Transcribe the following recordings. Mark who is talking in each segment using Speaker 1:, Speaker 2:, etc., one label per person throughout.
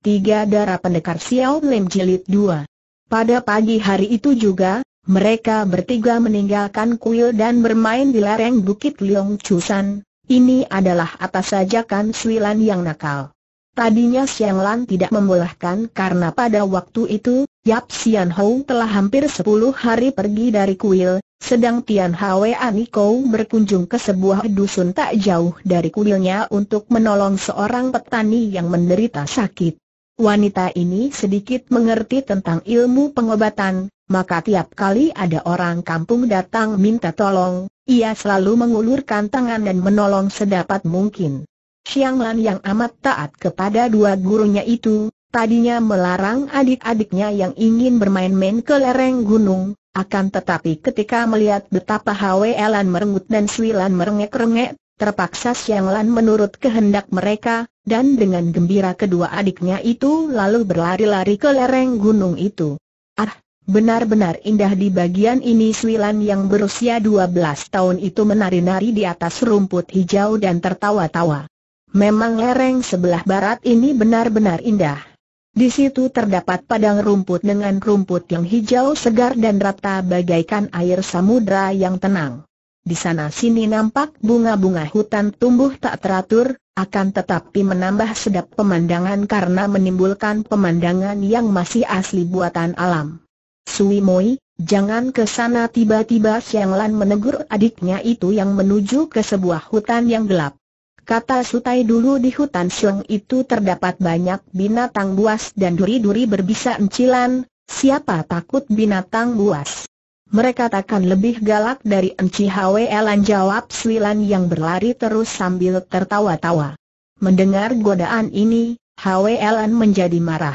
Speaker 1: Tiga Darah Pendekar Xiao Lim Jilid 2 Pada pagi hari itu juga, mereka bertiga meninggalkan kuil dan bermain di lereng Bukit Leong Chusan. Ini adalah atas sajakan Suilan yang nakal. Tadinya Xiang Lan tidak membolehkan karena pada waktu itu, Yap Xian Hou telah hampir sepuluh hari pergi dari kuil, sedang Tian Hwe Aniko berkunjung ke sebuah dusun tak jauh dari kuilnya untuk menolong seorang petani yang menderita sakit. Wanita ini sedikit mengerti tentang ilmu pengobatan, maka tiap kali ada orang kampung datang minta tolong, ia selalu mengulurkan tangan dan menolong sedapat mungkin. Xiang Lan yang amat taat kepada dua gurunya itu, tadinya melarang adik-adiknya yang ingin bermain-main ke lereng gunung, akan tetapi ketika melihat betapa Hwe Lan merengut dan Sui Lan merengek-rengek, terpaksa Xiang Lan menurut kehendak mereka, dan dengan gembira kedua adiknya itu lalu berlari-lari ke lereng gunung itu. Ah, benar-benar indah di bagian ini Swilan yang berusia 12 tahun itu menari-nari di atas rumput hijau dan tertawa-tawa. Memang lereng sebelah barat ini benar-benar indah. Di situ terdapat padang rumput dengan rumput yang hijau segar dan rata bagaikan air samudra yang tenang. Di sana sini nampak bunga-bunga hutan tumbuh tak teratur, akan tetapi menambah sedap pemandangan karena menimbulkan pemandangan yang masih asli buatan alam. Sui Moi, jangan ke sana tiba-tiba Siang Lan menegur adiknya itu yang menuju ke sebuah hutan yang gelap. Kata Sutai dulu di hutan Siang itu terdapat banyak binatang buas dan duri-duri berbisa encilan, siapa takut binatang buas? Mereka takkan lebih galak dari Enci Hwelan jawab Swilan yang berlari terus sambil tertawa-tawa. Mendengar godaan ini, Hwelan menjadi marah.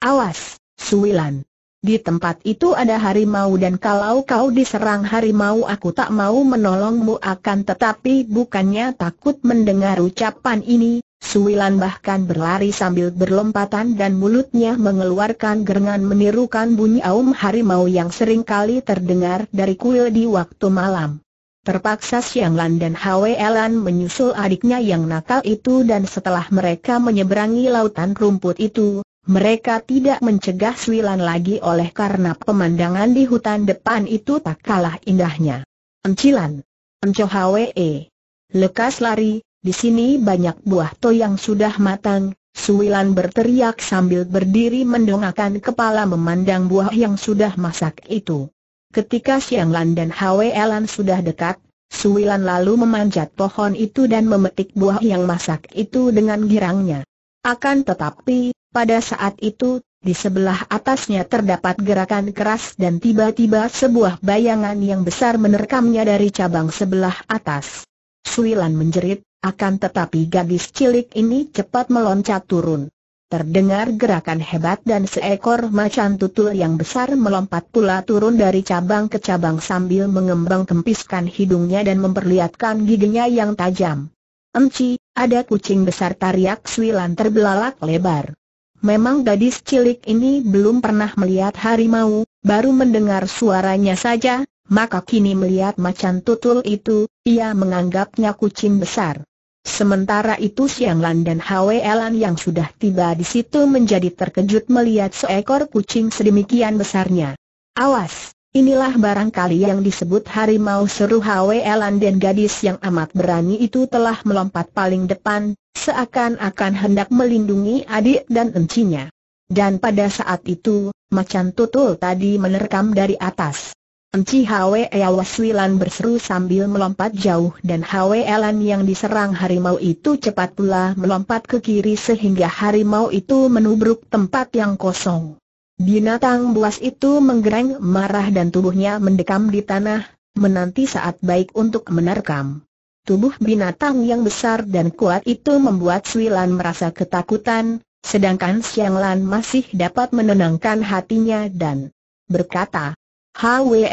Speaker 1: Awas, Swilan! Di tempat itu ada harimau dan kalau kau diserang harimau aku tak mau menolongmu akan tetapi bukannya takut mendengar ucapan ini, Suwilan bahkan berlari sambil berlompatan dan mulutnya mengeluarkan gerengan menirukan bunyi aum harimau yang sering kali terdengar dari kuil di waktu malam. Terpaksa Sianglan dan Hwelan menyusul adiknya yang nakal itu dan setelah mereka menyeberangi lautan rumput itu, mereka tidak mencegah Suilan lagi oleh karena pemandangan di hutan depan itu tak kalah indahnya. Encilan. Enco Hwe. E. Lekas lari, di sini banyak buah to yang sudah matang, Suilan berteriak sambil berdiri mendongakkan kepala memandang buah yang sudah masak itu. Ketika Siang Lan dan Elan sudah dekat, Suilan lalu memanjat pohon itu dan memetik buah yang masak itu dengan girangnya. Akan tetapi, pada saat itu, di sebelah atasnya terdapat gerakan keras dan tiba-tiba sebuah bayangan yang besar menerkamnya dari cabang sebelah atas. Suilan menjerit, akan tetapi gadis cilik ini cepat meloncat turun. Terdengar gerakan hebat dan seekor macan tutul yang besar melompat pula turun dari cabang ke cabang sambil mengembang kempiskan hidungnya dan memperlihatkan giginya yang tajam. Emci, ada kucing besar tariak Suilan terbelalak lebar. Memang gadis cilik ini belum pernah melihat harimau, baru mendengar suaranya saja, maka kini melihat macan tutul itu, ia menganggapnya kucing besar. Sementara itu Siang Lan dan Hwe Elan yang sudah tiba di situ menjadi terkejut melihat seekor kucing sedemikian besarnya. Awas! Inilah barangkali yang disebut harimau seru Hwe Elan dan gadis yang amat berani itu telah melompat paling depan, seakan-akan hendak melindungi adik dan encinya. Dan pada saat itu, macan tutul tadi menerkam dari atas. Enci Hwe Ewaswilan berseru sambil melompat jauh dan Hwe Elan yang diserang harimau itu cepat pula melompat ke kiri sehingga harimau itu menubruk tempat yang kosong. Binatang buas itu menggereng marah dan tubuhnya mendekam di tanah, menanti saat baik untuk menerkam. Tubuh binatang yang besar dan kuat itu membuat Sui merasa ketakutan, sedangkan Siang masih dapat menenangkan hatinya dan berkata, Hwe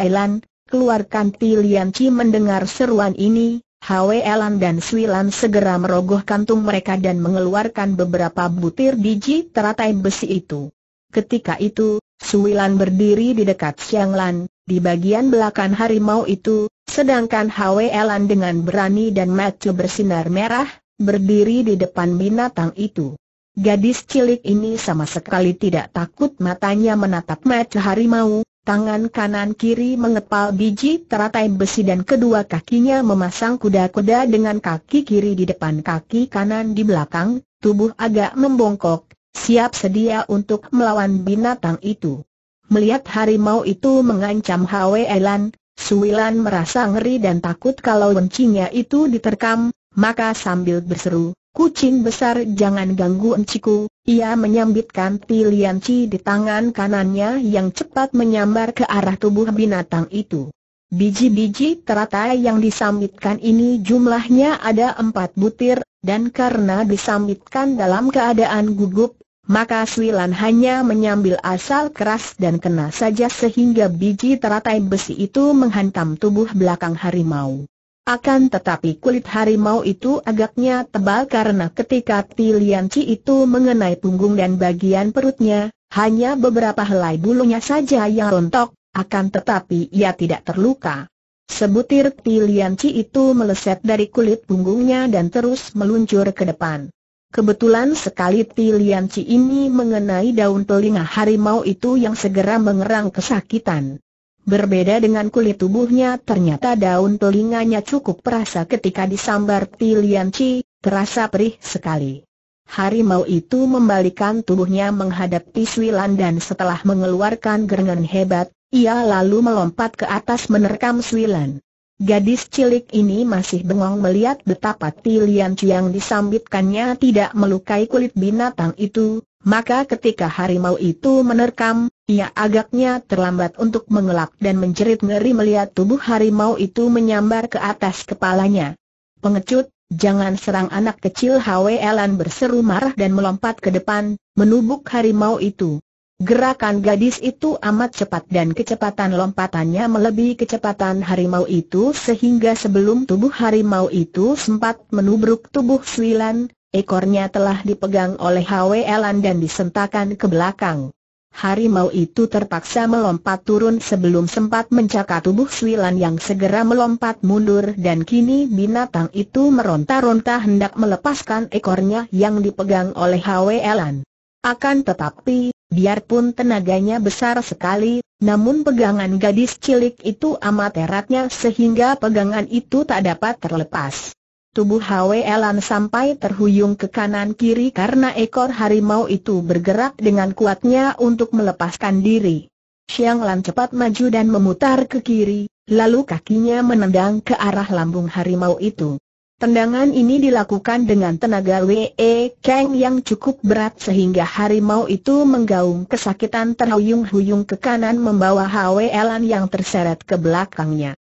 Speaker 1: keluarkan pilihan. Chi mendengar seruan ini, Hwe dan Sui segera merogoh kantung mereka dan mengeluarkan beberapa butir biji teratai besi itu. Ketika itu, Suilan berdiri di dekat Xiang Lan, di bagian belakang harimau itu, sedangkan Lan dengan berani dan mata bersinar merah, berdiri di depan binatang itu. Gadis cilik ini sama sekali tidak takut matanya menatap mata harimau, tangan kanan kiri mengepal biji teratai besi dan kedua kakinya memasang kuda-kuda dengan kaki kiri di depan kaki kanan di belakang, tubuh agak membongkok, siap sedia untuk melawan binatang itu. Melihat harimau itu mengancam Hwe Elan, Suilan merasa ngeri dan takut kalau encingnya itu diterkam, maka sambil berseru, Kucing besar jangan ganggu enciku, ia menyambitkan Chi di tangan kanannya yang cepat menyambar ke arah tubuh binatang itu. Biji-biji teratai yang disambitkan ini jumlahnya ada empat butir, dan karena disambitkan dalam keadaan gugup, maka Swilan hanya menyambil asal keras dan kena saja sehingga biji teratai besi itu menghantam tubuh belakang harimau. Akan tetapi kulit harimau itu agaknya tebal karena ketika Tilianci itu mengenai punggung dan bagian perutnya, hanya beberapa helai bulunya saja yang rontok, akan tetapi ia tidak terluka. Sebutir Tilianci itu meleset dari kulit punggungnya dan terus meluncur ke depan. Kebetulan sekali tilianci ini mengenai daun telinga harimau itu yang segera mengerang kesakitan. Berbeda dengan kulit tubuhnya ternyata daun telinganya cukup perasa ketika disambar tilianci, terasa perih sekali. Harimau itu membalikan tubuhnya menghadap Swilan dan setelah mengeluarkan gerengan hebat, ia lalu melompat ke atas menerkam Swilan. Gadis cilik ini masih bengong melihat betapa tilian yang disambitkannya tidak melukai kulit binatang itu, maka ketika harimau itu menerkam, ia agaknya terlambat untuk mengelak dan menjerit ngeri melihat tubuh harimau itu menyambar ke atas kepalanya. Pengecut, Jangan serang anak kecil elan berseru marah dan melompat ke depan, menubuk harimau itu. Gerakan gadis itu amat cepat dan kecepatan lompatannya melebihi kecepatan harimau itu sehingga sebelum tubuh harimau itu sempat menubruk tubuh Suilan, ekornya telah dipegang oleh Elan dan disentakan ke belakang. Harimau itu terpaksa melompat turun sebelum sempat mencakar tubuh Suilan yang segera melompat mundur dan kini binatang itu meronta-ronta hendak melepaskan ekornya yang dipegang oleh Elan. Akan tetapi, Biarpun tenaganya besar sekali, namun pegangan gadis cilik itu amat eratnya sehingga pegangan itu tak dapat terlepas. Tubuh Elan sampai terhuyung ke kanan-kiri karena ekor harimau itu bergerak dengan kuatnya untuk melepaskan diri. Xiang Lan cepat maju dan memutar ke kiri, lalu kakinya menendang ke arah lambung harimau itu. Tendangan ini dilakukan dengan tenaga Wee Kang yang cukup berat sehingga harimau itu menggaung kesakitan terhuyung-huyung ke kanan membawa Elan yang terseret ke belakangnya.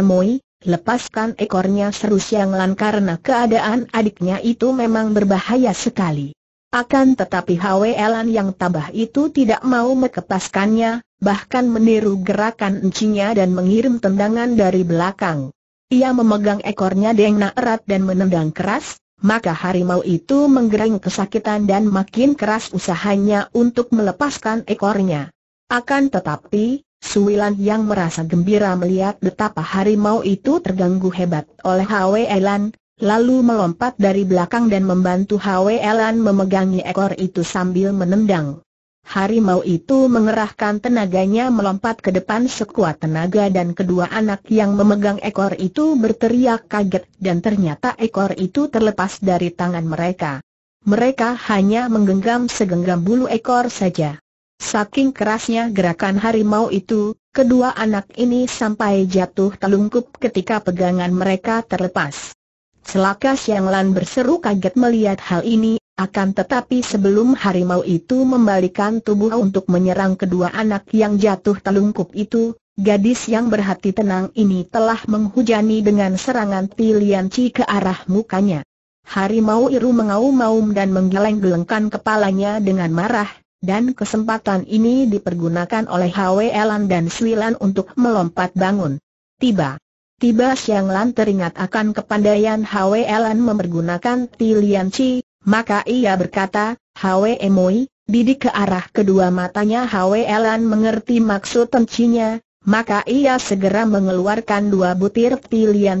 Speaker 1: Moi lepaskan ekornya seru Siang Lan karena keadaan adiknya itu memang berbahaya sekali. Akan tetapi Elan yang tabah itu tidak mau mekepaskannya, bahkan meniru gerakan encinya dan mengirim tendangan dari belakang. Ia memegang ekornya dengan erat dan menendang keras, maka harimau itu menggereng kesakitan dan makin keras usahanya untuk melepaskan ekornya. Akan tetapi, Suwilan yang merasa gembira melihat betapa harimau itu terganggu hebat oleh Hwe Elan, lalu melompat dari belakang dan membantu Hwe Elan memegangi ekor itu sambil menendang. Harimau itu mengerahkan tenaganya melompat ke depan sekuat tenaga dan kedua anak yang memegang ekor itu berteriak kaget dan ternyata ekor itu terlepas dari tangan mereka. Mereka hanya menggenggam segenggam bulu ekor saja. Saking kerasnya gerakan harimau itu, kedua anak ini sampai jatuh telungkup ketika pegangan mereka terlepas. Selakas yang Lan berseru kaget melihat hal ini, akan tetapi sebelum harimau itu membalikan tubuh untuk menyerang kedua anak yang jatuh telungkup itu, gadis yang berhati tenang ini telah menghujani dengan serangan pilihan Ci ke arah mukanya. Harimau Iru mengaum-aum dan menggeleng-gelengkan kepalanya dengan marah, dan kesempatan ini dipergunakan oleh Hwe Elan dan Suilan untuk melompat bangun. Tiba. Tiba Siang Lan teringat akan kepandaian Hwe Elan mempergunakan Tilian Chi, maka ia berkata, Hwe Moi, didik ke arah kedua matanya Hwe Elan mengerti maksud tencinya, maka ia segera mengeluarkan dua butir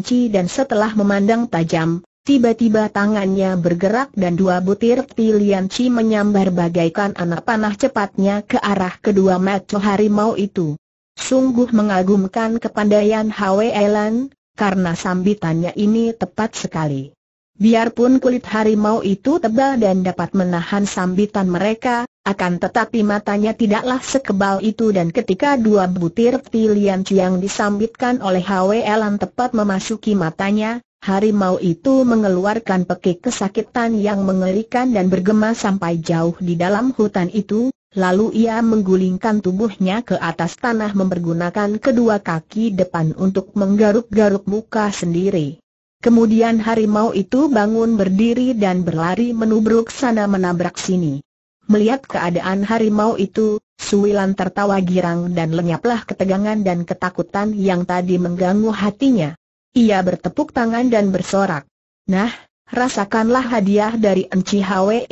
Speaker 1: ci dan setelah memandang tajam, tiba-tiba tangannya bergerak dan dua butir ci menyambar bagaikan anak panah cepatnya ke arah kedua mata harimau itu. Sungguh mengagumkan kepandaian Hwe Elan, karena sambitannya ini tepat sekali. Biarpun kulit harimau itu tebal dan dapat menahan sambitan mereka, akan tetapi matanya tidaklah sekebal itu dan ketika dua butir pilihan yang disambitkan oleh HWLan tepat memasuki matanya, harimau itu mengeluarkan pekik kesakitan yang mengerikan dan bergema sampai jauh di dalam hutan itu, Lalu ia menggulingkan tubuhnya ke atas tanah mempergunakan kedua kaki depan untuk menggaruk-garuk muka sendiri. Kemudian harimau itu bangun berdiri dan berlari menubruk sana menabrak sini. Melihat keadaan harimau itu, Suwilan tertawa girang dan lenyaplah ketegangan dan ketakutan yang tadi mengganggu hatinya. Ia bertepuk tangan dan bersorak. Nah, rasakanlah hadiah dari Enci Hwe.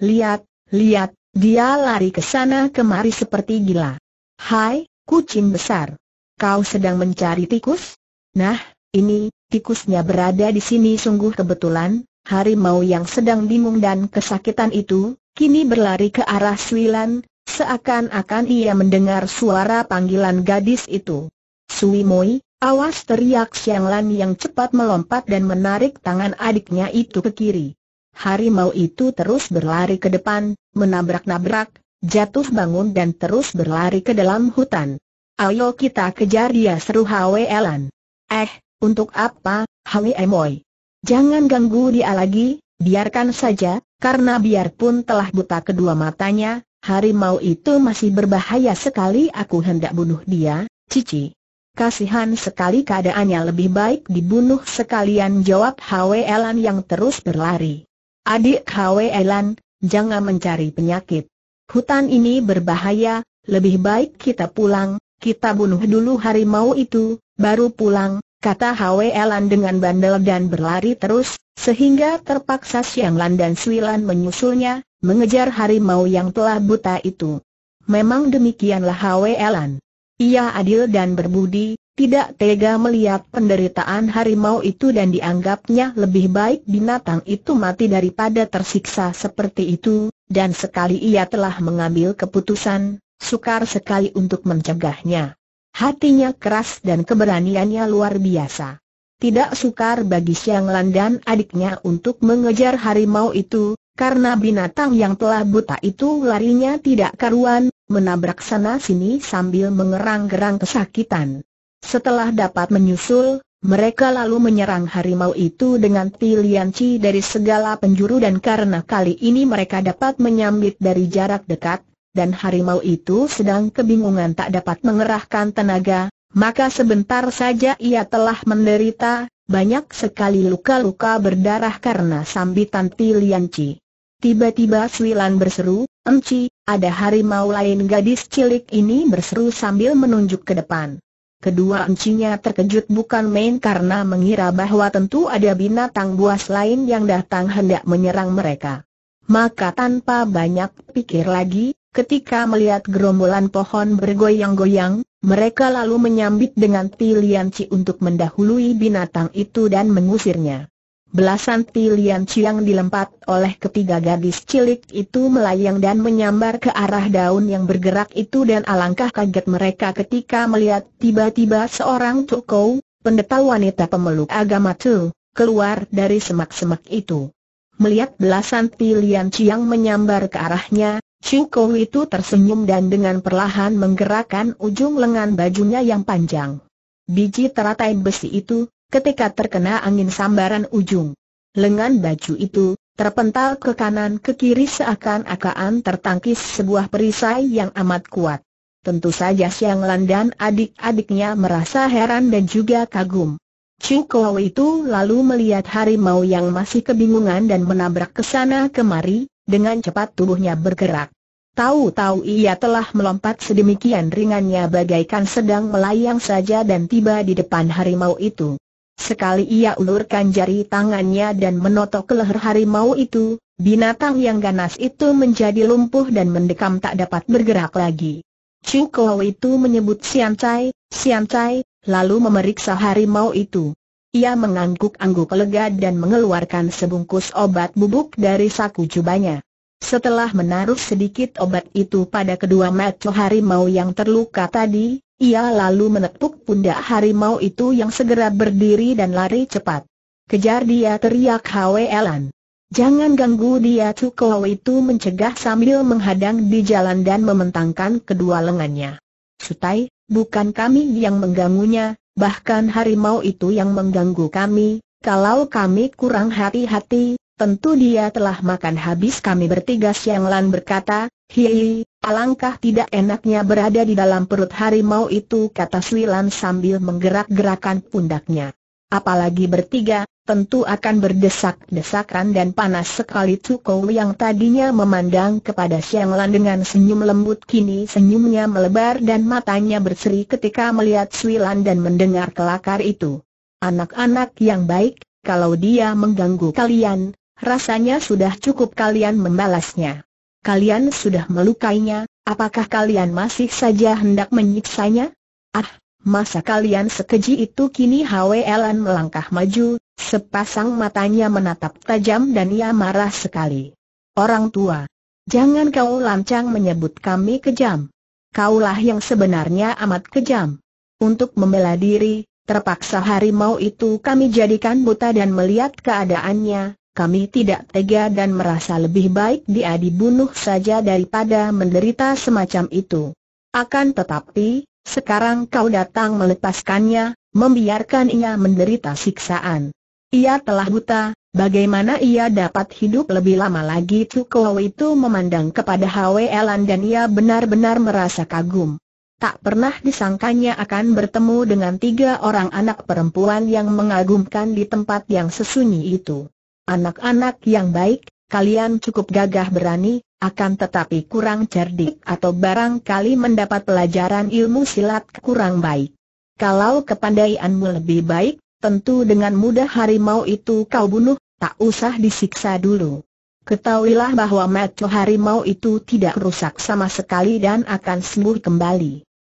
Speaker 1: Lihat, lihat, dia lari ke sana kemari seperti gila. Hai, kucing besar. Kau sedang mencari tikus? Nah, ini, tikusnya berada di sini sungguh kebetulan, harimau yang sedang bingung dan kesakitan itu, kini berlari ke arah Suilan, seakan-akan ia mendengar suara panggilan gadis itu. Sui Moi, awas teriak Xianglan Lan yang cepat melompat dan menarik tangan adiknya itu ke kiri. Harimau itu terus berlari ke depan, menabrak-nabrak, jatuh bangun dan terus berlari ke dalam hutan. Ayo kita kejar dia seru Elan. Eh, untuk apa, Hwi Emoy? Jangan ganggu dia lagi, biarkan saja, karena biarpun telah buta kedua matanya, harimau itu masih berbahaya sekali aku hendak bunuh dia, Cici. Kasihan sekali keadaannya lebih baik dibunuh sekalian jawab Hwi Elan yang terus berlari. Adik Hwi Elan, jangan mencari penyakit. Hutan ini berbahaya, lebih baik kita pulang, kita bunuh dulu harimau itu, baru pulang, kata Hwe Lan dengan bandel dan berlari terus, sehingga terpaksa Siang Lan dan Sui menyusulnya, mengejar harimau yang telah buta itu. Memang demikianlah Hwe Lan. Ia adil dan berbudi, tidak tega melihat penderitaan harimau itu dan dianggapnya lebih baik binatang itu mati daripada tersiksa seperti itu, dan sekali ia telah mengambil keputusan, sukar sekali untuk mencegahnya. Hatinya keras dan keberaniannya luar biasa. Tidak sukar bagi Siang Lan dan adiknya untuk mengejar harimau itu, karena binatang yang telah buta itu larinya tidak karuan, menabrak sana-sini sambil mengerang-gerang kesakitan. Setelah dapat menyusul, mereka lalu menyerang harimau itu dengan pilihan ci dari segala penjuru dan karena kali ini mereka dapat menyambit dari jarak dekat, dan harimau itu sedang kebingungan tak dapat mengerahkan tenaga, maka sebentar saja ia telah menderita, banyak sekali luka-luka berdarah karena sambitan Tilianci. Tiba-tiba Swilan berseru, Enci, ada harimau lain gadis cilik ini berseru sambil menunjuk ke depan. Kedua encinya terkejut bukan main karena mengira bahwa tentu ada binatang buas lain yang datang hendak menyerang mereka. Maka tanpa banyak pikir lagi, Ketika melihat gerombolan pohon bergoyang-goyang, mereka lalu menyambit dengan tilianci untuk mendahului binatang itu dan mengusirnya. Belasan tilianci yang dilempat oleh ketiga gadis cilik itu melayang dan menyambar ke arah daun yang bergerak itu dan alangkah kaget mereka ketika melihat tiba-tiba seorang tukou, pendeta wanita pemeluk agama tu, keluar dari semak-semak itu. Melihat belasan tilianci yang menyambar ke arahnya, Chingko itu tersenyum dan dengan perlahan menggerakkan ujung lengan bajunya yang panjang. Biji teratai besi itu, ketika terkena angin sambaran ujung lengan baju itu, terpental ke kanan ke kiri seakan-akan tertangkis sebuah perisai yang amat kuat. Tentu saja Siang Lan dan adik-adiknya merasa heran dan juga kagum. Chingko itu lalu melihat harimau yang masih kebingungan dan menabrak ke sana kemari, dengan cepat tubuhnya bergerak. Tahu-tahu ia telah melompat sedemikian ringannya bagaikan sedang melayang saja dan tiba di depan harimau itu. Sekali ia ulurkan jari tangannya dan menotok ke leher harimau itu, binatang yang ganas itu menjadi lumpuh dan mendekam tak dapat bergerak lagi. Cukow itu menyebut Sian Chai, Sian Chai, lalu memeriksa harimau itu. Ia mengangguk-angguk lega dan mengeluarkan sebungkus obat bubuk dari saku jubahnya. Setelah menaruh sedikit obat itu pada kedua mata harimau yang terluka tadi, ia lalu menepuk pundak harimau itu yang segera berdiri dan lari cepat. Kejar dia teriak Elan. Jangan ganggu dia Cukau itu mencegah sambil menghadang di jalan dan mementangkan kedua lengannya. Sutai, bukan kami yang mengganggunya, bahkan harimau itu yang mengganggu kami, kalau kami kurang hati-hati, Tentu dia telah makan habis kami bertiga Siang Lan berkata, Hihi, alangkah tidak enaknya berada di dalam perut harimau itu kata Sui Lan sambil menggerak-gerakan pundaknya. Apalagi bertiga, tentu akan berdesak-desakan dan panas sekali Cukou yang tadinya memandang kepada Siang Lan dengan senyum lembut kini senyumnya melebar dan matanya berseri ketika melihat Sui Lan dan mendengar kelakar itu. Anak-anak yang baik, kalau dia mengganggu kalian, Rasanya sudah cukup kalian membalasnya. Kalian sudah melukainya, apakah kalian masih saja hendak menyiksanya? Ah, masa kalian sekeji itu kini Elan melangkah maju, sepasang matanya menatap tajam dan ia marah sekali. Orang tua, jangan kau lancang menyebut kami kejam. Kaulah yang sebenarnya amat kejam. Untuk membela diri, terpaksa harimau itu kami jadikan buta dan melihat keadaannya, kami tidak tega dan merasa lebih baik dia dibunuh saja daripada menderita semacam itu. Akan tetapi, sekarang kau datang melepaskannya, membiarkan ia menderita siksaan. Ia telah buta, bagaimana ia dapat hidup lebih lama lagi Tukau itu memandang kepada Hwe Elan dan ia benar-benar merasa kagum. Tak pernah disangkanya akan bertemu dengan tiga orang anak perempuan yang mengagumkan di tempat yang sesunyi itu. Anak-anak yang baik, kalian cukup gagah berani, akan tetapi kurang cerdik atau barangkali mendapat pelajaran ilmu silat kurang baik. Kalau kepandaianmu lebih baik, tentu dengan mudah harimau itu kau bunuh, tak usah disiksa dulu. Ketahuilah bahwa maco harimau itu tidak rusak sama sekali dan akan sembuh kembali.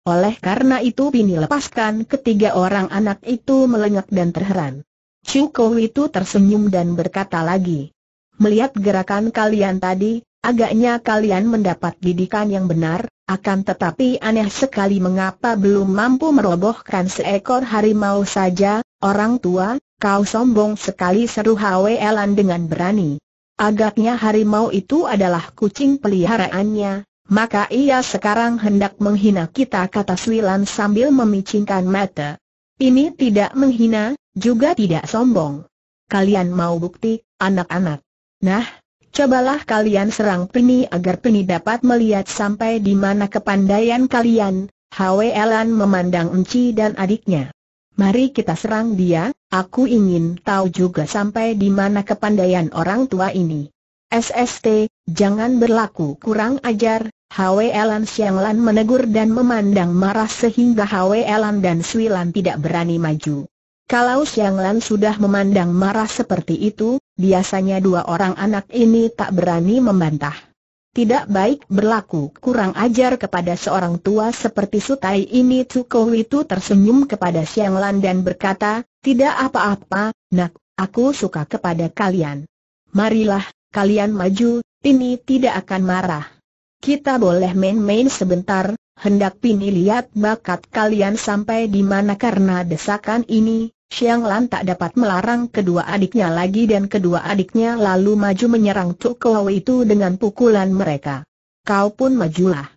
Speaker 1: Oleh karena itu Pini lepaskan ketiga orang anak itu melengak dan terheran. Kou itu tersenyum dan berkata lagi. Melihat gerakan kalian tadi, agaknya kalian mendapat didikan yang benar, akan tetapi aneh sekali mengapa belum mampu merobohkan seekor harimau saja, orang tua, kau sombong sekali seru Elan dengan berani. Agaknya harimau itu adalah kucing peliharaannya, maka ia sekarang hendak menghina kita kata Swilan sambil memicingkan mata. Ini tidak menghina, juga tidak sombong. Kalian mau bukti, anak-anak? Nah, cobalah kalian serang Peni agar Peni dapat melihat sampai di mana kepandaian kalian. Elan memandang Enci dan adiknya. Mari kita serang dia, aku ingin tahu juga sampai di mana kepandaian orang tua ini. SST, jangan berlaku kurang ajar, siang-lan menegur dan memandang marah sehingga Elan dan Swilan tidak berani maju. Kalau Siang Lan sudah memandang marah seperti itu, biasanya dua orang anak ini tak berani membantah. Tidak baik berlaku kurang ajar kepada seorang tua seperti Sutai ini Tsukou itu tersenyum kepada Siang Lan dan berkata, tidak apa-apa, nak, aku suka kepada kalian. Marilah, kalian maju, ini tidak akan marah. Kita boleh main-main sebentar, hendak Pini lihat bakat kalian sampai di mana karena desakan ini, Xiang Lan tak dapat melarang kedua adiknya lagi dan kedua adiknya lalu maju menyerang Tuk Kau itu dengan pukulan mereka. Kau pun majulah.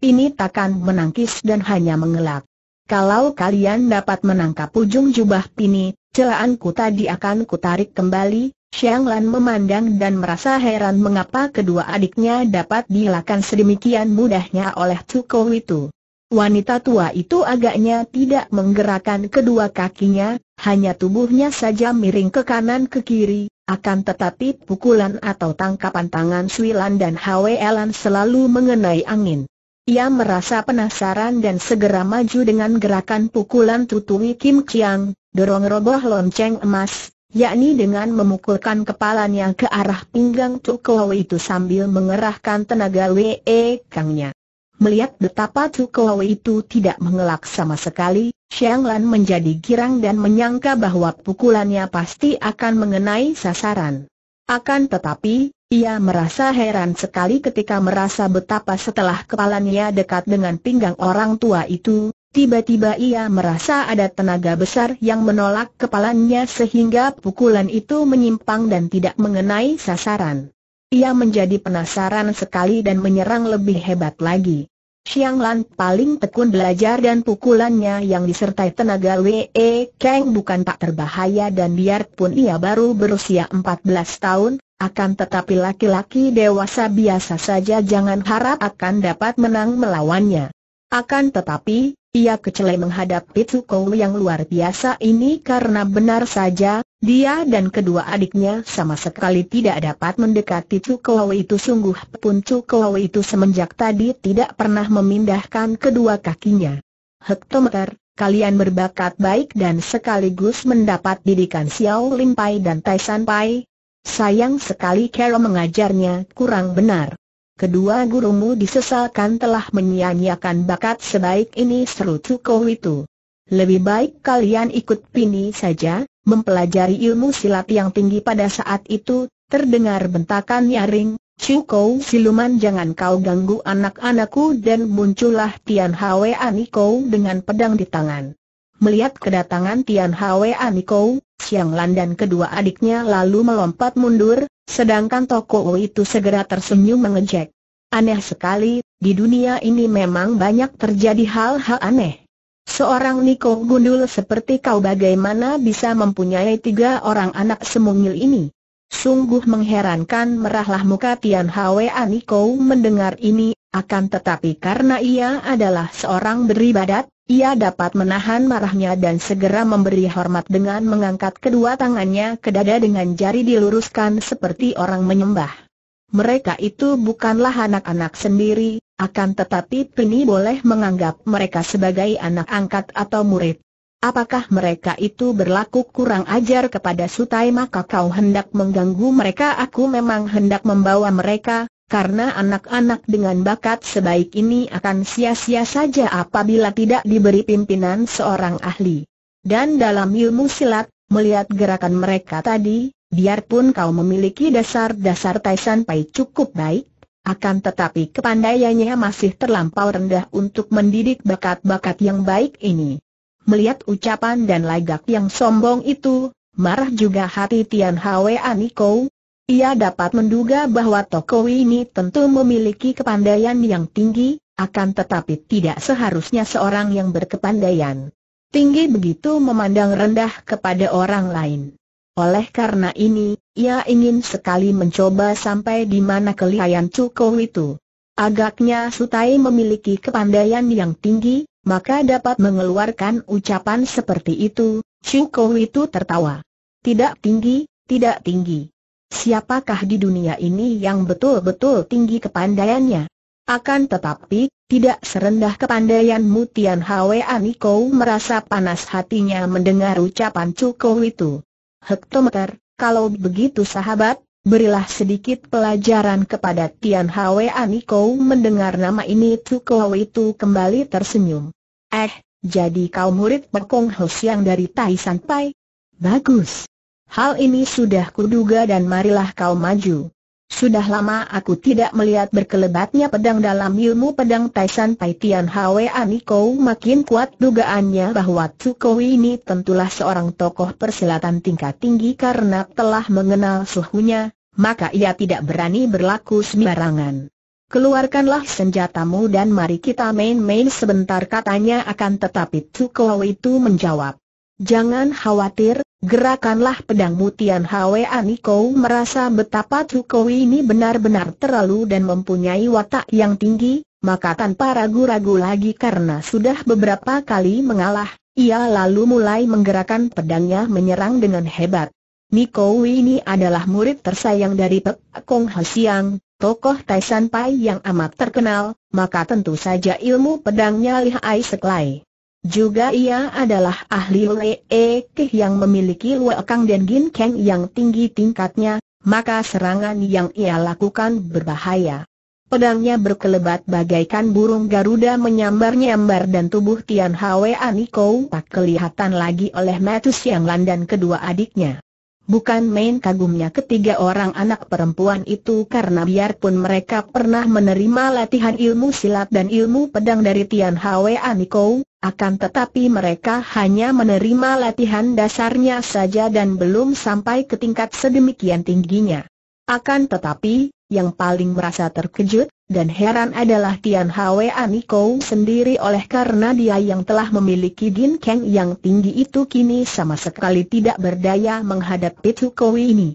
Speaker 1: Ini takkan menangkis dan hanya mengelak. Kalau kalian dapat menangkap ujung jubah pini, celaanku tadi akan kutarik kembali, Xiang Lan memandang dan merasa heran mengapa kedua adiknya dapat dilakukan sedemikian mudahnya oleh Kau itu. Wanita tua itu agaknya tidak menggerakkan kedua kakinya, hanya tubuhnya saja miring ke kanan ke kiri, akan tetapi pukulan atau tangkapan tangan Swilan dan Hwelan selalu mengenai angin. Ia merasa penasaran dan segera maju dengan gerakan pukulan tutui Kim Chiang, dorong roboh lonceng emas, yakni dengan memukulkan kepalanya ke arah pinggang Tukowo itu sambil mengerahkan tenaga Wee Kangnya. Melihat betapa Tukowe itu tidak mengelak sama sekali, Xiang Lan menjadi girang dan menyangka bahwa pukulannya pasti akan mengenai sasaran. Akan tetapi, ia merasa heran sekali ketika merasa betapa setelah kepalanya dekat dengan pinggang orang tua itu, tiba-tiba ia merasa ada tenaga besar yang menolak kepalanya sehingga pukulan itu menyimpang dan tidak mengenai sasaran. Ia menjadi penasaran sekali dan menyerang lebih hebat lagi. Xiang Lan paling tekun belajar dan pukulannya yang disertai tenaga Wei Kang bukan tak terbahaya dan biarpun ia baru berusia 14 tahun, akan tetapi laki-laki dewasa biasa saja jangan harap akan dapat menang melawannya. Akan tetapi, ia kecelai Pitu Kou yang luar biasa ini karena benar saja, dia dan kedua adiknya sama sekali tidak dapat mendekati Kou itu sungguh pun Kou itu semenjak tadi tidak pernah memindahkan kedua kakinya. Hektometer, kalian berbakat baik dan sekaligus mendapat didikan Xiao Limpai dan Tai San Pai. Sayang sekali Carol mengajarnya kurang benar kedua gurumu disesalkan telah menyia-nyiakan bakat sebaik ini seru Cuko itu. Lebih baik kalian ikut Pini saja, mempelajari ilmu silat yang tinggi pada saat itu, terdengar bentakan nyaring, Cuko siluman jangan kau ganggu anak-anakku dan muncullah Tian Hwe Aniko dengan pedang di tangan. Melihat kedatangan Tian Hwe Aniko, Siang Lan dan kedua adiknya lalu melompat mundur, Sedangkan Toko itu segera tersenyum mengejek. Aneh sekali, di dunia ini memang banyak terjadi hal-hal aneh. Seorang Niko Gundul seperti kau bagaimana bisa mempunyai tiga orang anak semungil ini? Sungguh mengherankan merahlah muka Tian Hwa Niko mendengar ini, akan tetapi karena ia adalah seorang beribadat, ia dapat menahan marahnya dan segera memberi hormat dengan mengangkat kedua tangannya ke dada dengan jari diluruskan seperti orang menyembah. Mereka itu bukanlah anak-anak sendiri, akan tetapi Pini boleh menganggap mereka sebagai anak angkat atau murid. Apakah mereka itu berlaku kurang ajar kepada Sutai maka kau hendak mengganggu mereka? Aku memang hendak membawa mereka, karena anak-anak dengan bakat sebaik ini akan sia-sia saja apabila tidak diberi pimpinan seorang ahli. Dan dalam ilmu silat, melihat gerakan mereka tadi, biarpun kau memiliki dasar-dasar Taisan Pai cukup baik, akan tetapi kepandaiannya masih terlampau rendah untuk mendidik bakat-bakat yang baik ini. Melihat ucapan dan lagak yang sombong itu, marah juga hati Tian Hwa Niko, ia dapat menduga bahwa toko ini tentu memiliki kepandaian yang tinggi, akan tetapi tidak seharusnya seorang yang berkepandaian tinggi begitu memandang rendah kepada orang lain. Oleh karena ini, ia ingin sekali mencoba sampai di mana kelihayan Cuko itu. Agaknya Sutai memiliki kepandaian yang tinggi, maka dapat mengeluarkan ucapan seperti itu, Cuko itu tertawa. Tidak tinggi, tidak tinggi siapakah di dunia ini yang betul-betul tinggi kepandaiannya. Akan tetapi, tidak serendah kepandaianmu Tian Hwe Aniko merasa panas hatinya mendengar ucapan Cukou itu. Hektometer, kalau begitu sahabat, Berilah sedikit pelajaran kepada Tian Hwe Aniko mendengar nama ini Cukou itu kembali tersenyum. Eh, jadi kau murid Pekong Hos yang dari Tai Sanpai? Bagus. Hal ini sudah kuduga dan marilah kau maju. Sudah lama aku tidak melihat berkelebatnya pedang dalam ilmu pedang Taisan Pai Tian Hwe Aniko makin kuat dugaannya bahwa Tsukowi ini tentulah seorang tokoh persilatan tingkat tinggi karena telah mengenal suhunya, maka ia tidak berani berlaku sembarangan. Keluarkanlah senjatamu dan mari kita main-main sebentar katanya akan tetapi Tsukowi itu menjawab. Jangan khawatir, gerakanlah pedang mutian Hwe Niko merasa betapa Trukowi ini benar-benar terlalu dan mempunyai watak yang tinggi, maka tanpa ragu-ragu lagi karena sudah beberapa kali mengalah, ia lalu mulai menggerakkan pedangnya menyerang dengan hebat. Niko ini adalah murid tersayang dari Pek Kong Hsiang, tokoh Taisan Pai yang amat terkenal, maka tentu saja ilmu pedangnya lihai sekelai. Juga ia adalah ahli Lee e Keh yang memiliki Luekang dan Gin Keng yang tinggi tingkatnya, maka serangan yang ia lakukan berbahaya. Pedangnya berkelebat bagaikan burung Garuda menyambar-nyambar dan tubuh Tian Hwe Aniko tak kelihatan lagi oleh Matus yang dan kedua adiknya. Bukan main kagumnya ketiga orang anak perempuan itu karena biarpun mereka pernah menerima latihan ilmu silat dan ilmu pedang dari Tian Hwe Aniko, akan tetapi mereka hanya menerima latihan dasarnya saja dan belum sampai ke tingkat sedemikian tingginya. Akan tetapi, yang paling merasa terkejut dan heran adalah Tian Hwe Aniko sendiri oleh karena dia yang telah memiliki Gin Kang yang tinggi itu kini sama sekali tidak berdaya menghadapi Tukowi ini.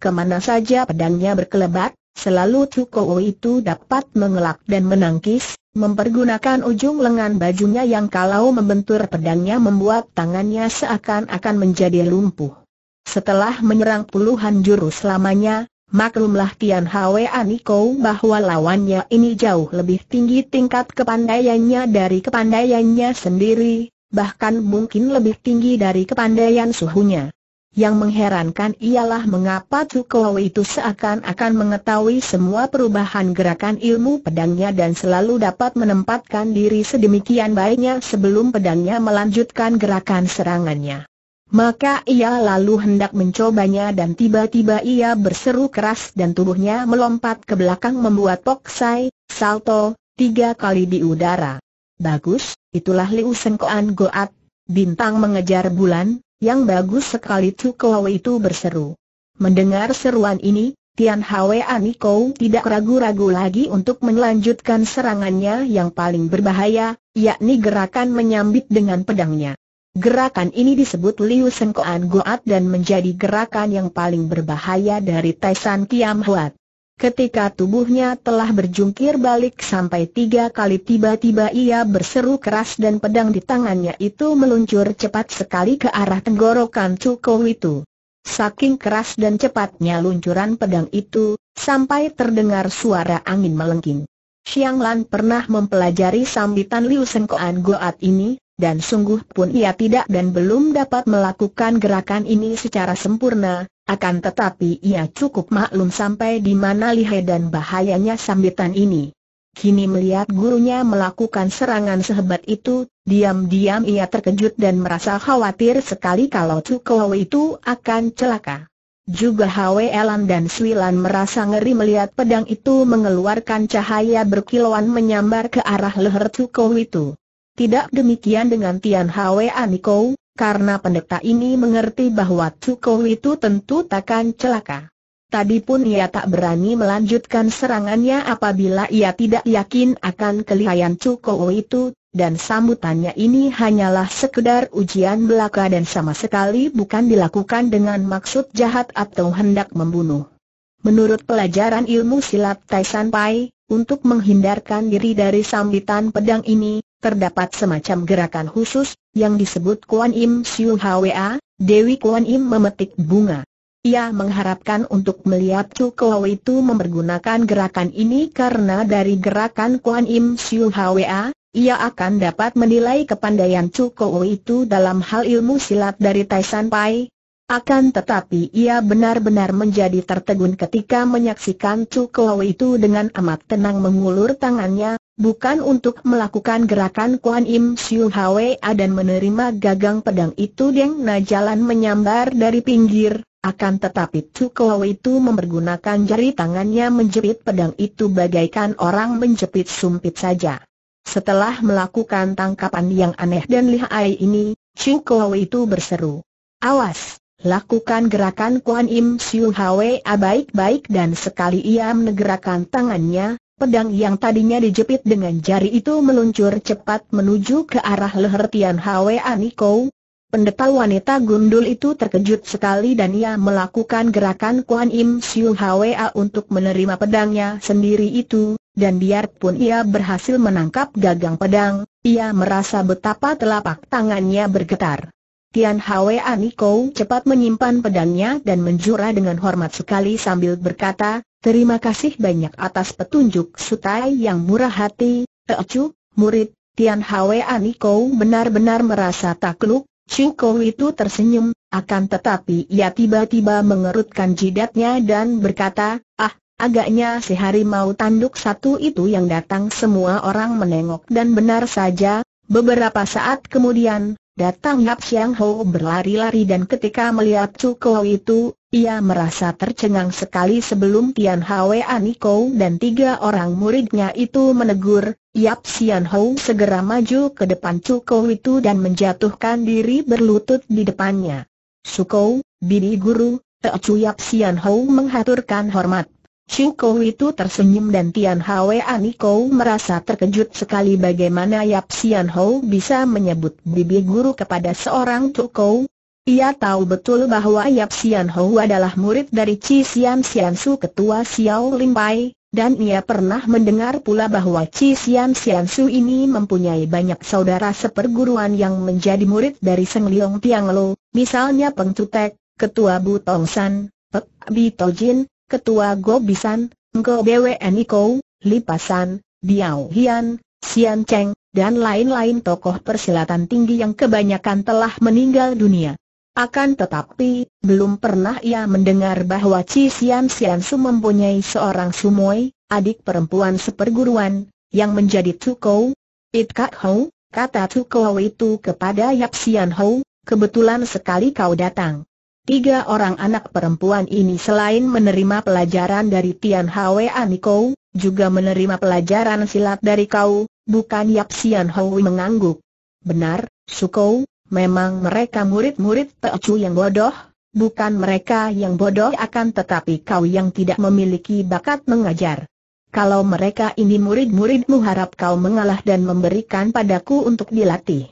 Speaker 1: Kemana saja pedangnya berkelebat, Selalu Tukowo itu dapat mengelak dan menangkis, mempergunakan ujung lengan bajunya yang kalau membentur pedangnya membuat tangannya seakan-akan menjadi lumpuh. Setelah menyerang puluhan jurus lamanya, maklumlah Tian Hwa Aniko bahwa lawannya ini jauh lebih tinggi tingkat kepandaiannya dari kepandaiannya sendiri, bahkan mungkin lebih tinggi dari kepandaian suhunya. Yang mengherankan ialah mengapa Cukow itu seakan-akan mengetahui semua perubahan gerakan ilmu pedangnya dan selalu dapat menempatkan diri sedemikian baiknya sebelum pedangnya melanjutkan gerakan serangannya. Maka ia lalu hendak mencobanya dan tiba-tiba ia berseru keras dan tubuhnya melompat ke belakang membuat poksai, salto, tiga kali di udara. Bagus, itulah Liu Sengkoan Goat, bintang mengejar bulan, yang bagus sekali Kau itu berseru. Mendengar seruan ini, Tian Hwe Aniko tidak ragu-ragu lagi untuk melanjutkan serangannya yang paling berbahaya, yakni gerakan menyambit dengan pedangnya. Gerakan ini disebut Liu Sengkoan Goat dan menjadi gerakan yang paling berbahaya dari Taisan Kiam Huat. Ketika tubuhnya telah berjungkir balik sampai tiga kali tiba-tiba ia berseru keras dan pedang di tangannya itu meluncur cepat sekali ke arah tenggorokan Cuko itu. Saking keras dan cepatnya luncuran pedang itu, sampai terdengar suara angin melengking. Xiang Lan pernah mempelajari sambitan Liu Sengkoan Goat ini, dan sungguh pun ia tidak dan belum dapat melakukan gerakan ini secara sempurna, akan tetapi ia cukup maklum sampai di mana lihai dan bahayanya sambitan ini. Kini melihat gurunya melakukan serangan sehebat itu, diam-diam ia terkejut dan merasa khawatir sekali kalau Cukowo itu akan celaka. Juga Hwe Elan dan Swilan merasa ngeri melihat pedang itu mengeluarkan cahaya berkilauan menyambar ke arah leher Cukowo itu. Tidak demikian dengan Tian Hwe Aniko, karena pendeta ini mengerti bahwa Cukow itu tentu takkan celaka. Tadi pun ia tak berani melanjutkan serangannya apabila ia tidak yakin akan kelihayan Cukow itu, dan sambutannya ini hanyalah sekedar ujian belaka dan sama sekali bukan dilakukan dengan maksud jahat atau hendak membunuh. Menurut pelajaran ilmu silat Tai San Pai, untuk menghindarkan diri dari sambitan pedang ini, terdapat semacam gerakan khusus, yang disebut Kuan Im Siu Hwa, Dewi Kuan Im memetik bunga. Ia mengharapkan untuk melihat Chu Kuo itu mempergunakan gerakan ini karena dari gerakan Kuan Im Siu Hwa, ia akan dapat menilai kepandaian Chu Kuo itu dalam hal ilmu silat dari Taisan Pai. Akan tetapi ia benar-benar menjadi tertegun ketika menyaksikan Chu Kuo itu dengan amat tenang mengulur tangannya, bukan untuk melakukan gerakan Kuan Im Siu Hwa dan menerima gagang pedang itu Deng Na jalan menyambar dari pinggir, akan tetapi Tukow itu mempergunakan jari tangannya menjepit pedang itu bagaikan orang menjepit sumpit saja. Setelah melakukan tangkapan yang aneh dan lihai ini, Tukow itu berseru. Awas! Lakukan gerakan Kuan Im Siu Hwa baik-baik dan sekali ia menegerakan tangannya, Pedang yang tadinya dijepit dengan jari itu meluncur cepat menuju ke arah leher Tian Hwa Aniko. Pendeta wanita gundul itu terkejut sekali dan ia melakukan gerakan Kuan Im Siu Hwa untuk menerima pedangnya sendiri itu, dan biarpun ia berhasil menangkap gagang pedang, ia merasa betapa telapak tangannya bergetar. Tian Hwe Aniko cepat menyimpan pedangnya dan menjura dengan hormat sekali sambil berkata, Terima kasih banyak atas petunjuk Sutai yang murah hati, Teocu, murid, Tian Hwe Aniko benar-benar merasa takluk, Kou itu tersenyum, akan tetapi ia tiba-tiba mengerutkan jidatnya dan berkata, Ah, Agaknya si harimau tanduk satu itu yang datang semua orang menengok dan benar saja, beberapa saat kemudian, Datang Yap Siang Ho berlari-lari dan ketika melihat Chu Kou itu, ia merasa tercengang sekali sebelum Tian Hwe Aniko dan tiga orang muridnya itu menegur, Yap Siang Ho segera maju ke depan Chu Kou itu dan menjatuhkan diri berlutut di depannya. Kou, Bini Guru, Chu Yap Siang Ho menghaturkan hormat. Shin Kou itu tersenyum dan Tian Hwe Aniko merasa terkejut sekali bagaimana Yap Sian Ho bisa menyebut bibi guru kepada seorang Tuk Kou. Ia tahu betul bahwa Yap Sian Ho adalah murid dari Chi Sian Sian Su ketua Xiao Lim Pai, dan ia pernah mendengar pula bahwa Chi Sian Sian Su ini mempunyai banyak saudara seperguruan yang menjadi murid dari Seng Liong Tiang Lo, misalnya Peng Tutek, Ketua Bu Tong San, Pek Bi Tojin, Ketua Gobisan, Ngo Lipasan, Diao Hian, Sian Cheng, dan lain-lain tokoh persilatan tinggi yang kebanyakan telah meninggal dunia. Akan tetapi, belum pernah ia mendengar bahwa Ci Sian Sian Su mempunyai seorang sumoi, adik perempuan seperguruan, yang menjadi Tukou. It Kak Hou, kata Tukou itu kepada Yap Sian Hou, kebetulan sekali kau datang. Tiga orang anak perempuan ini selain menerima pelajaran dari Tian Hwe Kou juga menerima pelajaran silat dari kau, bukan Yap Sian Hwe mengangguk. Benar, Sukou. memang mereka murid-murid Teocu yang bodoh, bukan mereka yang bodoh akan tetapi kau yang tidak memiliki bakat mengajar. Kalau mereka ini murid-muridmu harap kau mengalah dan memberikan padaku untuk dilatih.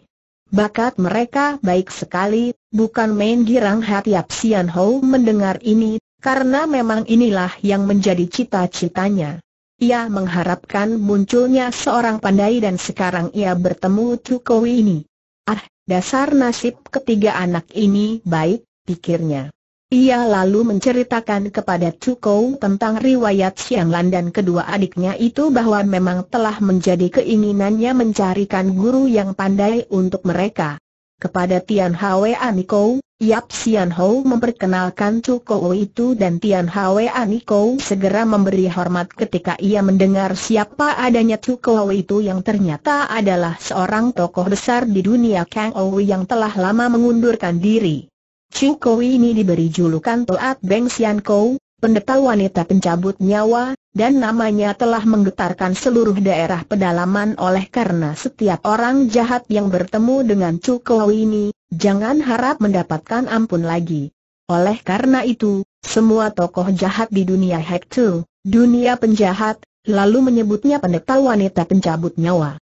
Speaker 1: Bakat mereka baik sekali, bukan main girang hati Yap Sian Ho mendengar ini, karena memang inilah yang menjadi cita-citanya. Ia mengharapkan munculnya seorang pandai dan sekarang ia bertemu Tukowi ini. Ah, dasar nasib ketiga anak ini baik, pikirnya. Ia lalu menceritakan kepada Cukou tentang riwayat Siang Lan dan kedua adiknya itu bahwa memang telah menjadi keinginannya mencarikan guru yang pandai untuk mereka. Kepada Tian Hwe Anikou, Yap Sian Ho memperkenalkan Cukou itu dan Tian Hwe Anikou segera memberi hormat ketika ia mendengar siapa adanya Cukou itu yang ternyata adalah seorang tokoh besar di dunia Kang Ou yang telah lama mengundurkan diri. Chu Kou ini diberi julukan Toat Beng Sian Kou, pendeta wanita pencabut nyawa, dan namanya telah menggetarkan seluruh daerah pedalaman oleh karena setiap orang jahat yang bertemu dengan Chu Kou ini, jangan harap mendapatkan ampun lagi. Oleh karena itu, semua tokoh jahat di dunia Hektu, dunia penjahat, lalu menyebutnya pendeta wanita pencabut nyawa.